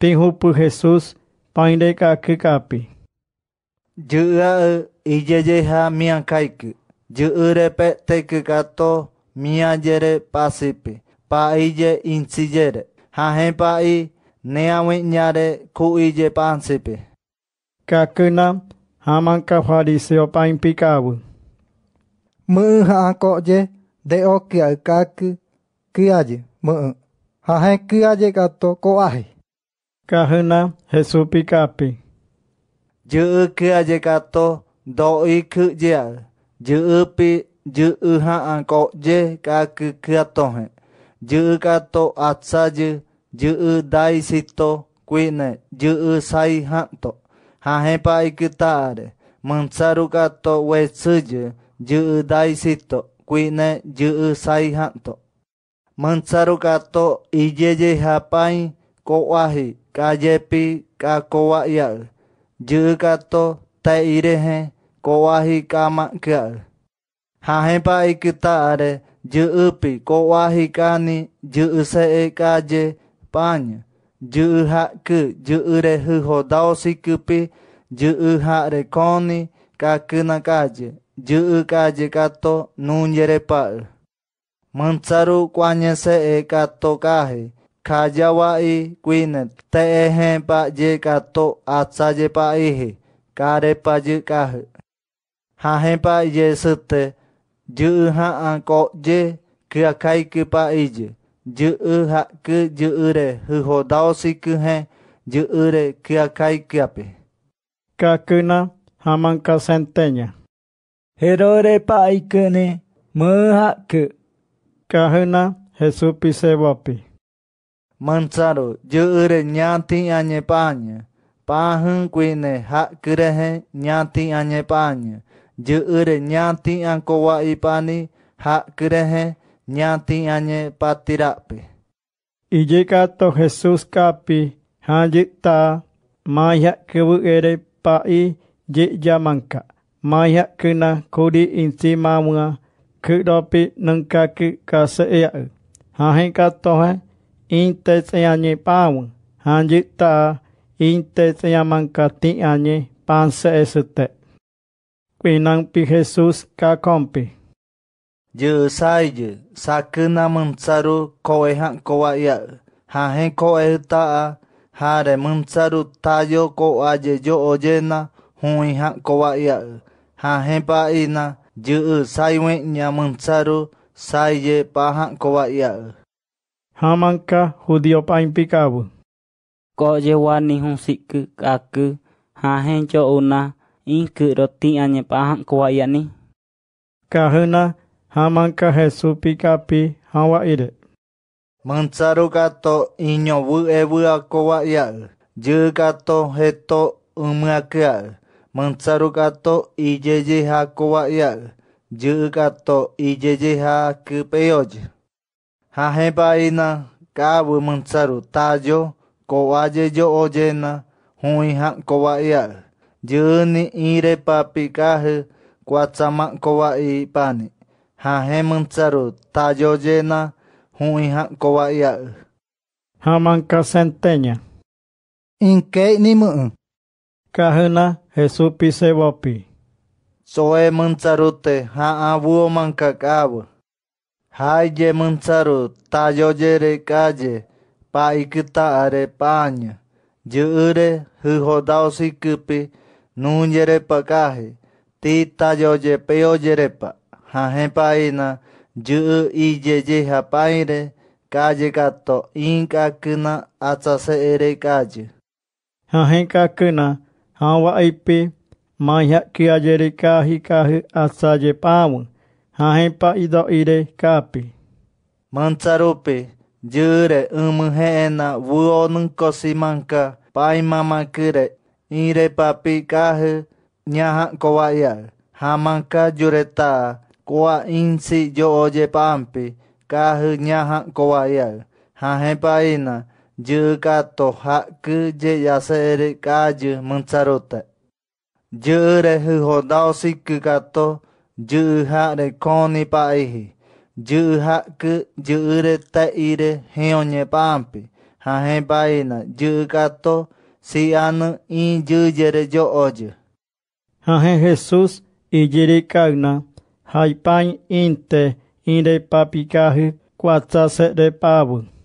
tinhupu Jesus paindeka'aky ka'api Jy'a'y ijejeha miakãiky. Jy'yrépe tekykato miajére pasýpe pa'íje indsijére ha hepa'i neag̃ui'ñáre ku'íje pa'ãsýpe kakýna hámanka fariseo paĩpi ka'aguy my'y ha'akóje nde'oky'aikáky ky'aje my'y ha heky'ajekato ko'áhe Kahuna Jesupi kapi. Juu ke aje kato do iku jia. Juu pi anko je ka ku kato he. Juu kato atsa je juu dai sito kuine juu sai hanto. Ha ikutare. Mansaru kato wetsu je juu dai sito kuine juu sai hanto. Mansaru kato ijeje hapai ko wahi. का जेपी का कोवा या ज का तो तय इरे हैं कोवा ही का मा क्या हाँ है पाई किता अरे ज पी कोवा ही का नी ज से का जे पांच ज हा क ज रे ह हो दाओ सी पी ज हा रे कोनी का क ना का जे ज का जे का तो नूंज रे पा मंसारू क्वान्य से का तो का है kajawa i kuin te pa je ka to atsa je pa ihe kare pa je ka Ha he pa je sute ju ha ko je kia kai ki pa ije ju ha ku ju re ho dao si ku ju re kia kai ki ape. Ka kuna ha man ka senteña. He ro re pa i kune mu ha Ka huna Jesu pise wapi. Ka huna Jesu pise Mansaro, yo ure ñati añe paña. Pahun kuine ha kurehe ñati añe paña. Yo ure ñati anko wa ipani ha kurehe ñati añe patirape. Iyeka to Jesus kapi hajita maya kubu ere pai je jamanka. Maya kuna kodi insi mamua kudopi nangka ku kasea. Hahin katohe. inte señañe pawn hanjita inte señamanka tiñañe panse esete kuinang pi Jesus ka kompi je saij sakna mansaru ko koaya hahe ha hare mansaru tayo ko aje jo ojena huihan koaya hahe paina je saiwe nyamansaru saije pahan koaya hamanka judio pain Ko jewani ni hun sikku kaku hahen cho una inku roti anye pahan kuwa yani. Kahuna hamanka jesu pikapi hawa ire. Mansaru kato inyo wu ewu akowa ya. Jiu kato heto umakya. Mansaru kato ijeje hakowa ya. Jiu kato ijeje hakupeyoji. hahẽpa'ína ka'aguy mansaru tajo ko'aje jo ojéna hũi ha kova'ia'y jy'ni'írepa pikahy kuatsama kova'ipáni hahẽ mansaru tajojéna hũi ha kova'ia'y ha manka senteña inke'ni my'ẽ kahyna jesupi sevopi soe mansarute ha'ãvúo manka ka'aguy Hai je mancharu ta yo je re ka je pa ikita are paña. Je hu ho dao si kupi nun je pa ka he. Ti ta yo je pe yo je pa. Ha he pa ina je i je je ha pa ire ka ka to in ka kuna acha se ere ka je. Ha he ka kuna ha wa ipe ma ya ki a je re ka hi ka hi acha je pa wun. Ahẽpa ido'íre ka'api. Mantzarúpe vuonun ymy he'ẽna vy'onykosýmanka ire papi kahy nyaha ha manga jureta ko'a'ĩnsi jo'ojepámpi kahy ñaha'kova'í'a ha hẽpaína yvykato ha'ky jejase'ére ka'ajy mytsarúta. Yvyre hyhodáo siky kato Dư hạ de con ni pa ihi. Dư hạ ku dư re ta ire heo nye pampi. Ha he pa ina. Dư kato si anu in dư yere yo oye. Ha he Jesús y yere kagna. Hai pain inte ire papikahi. Quatsase de pabu.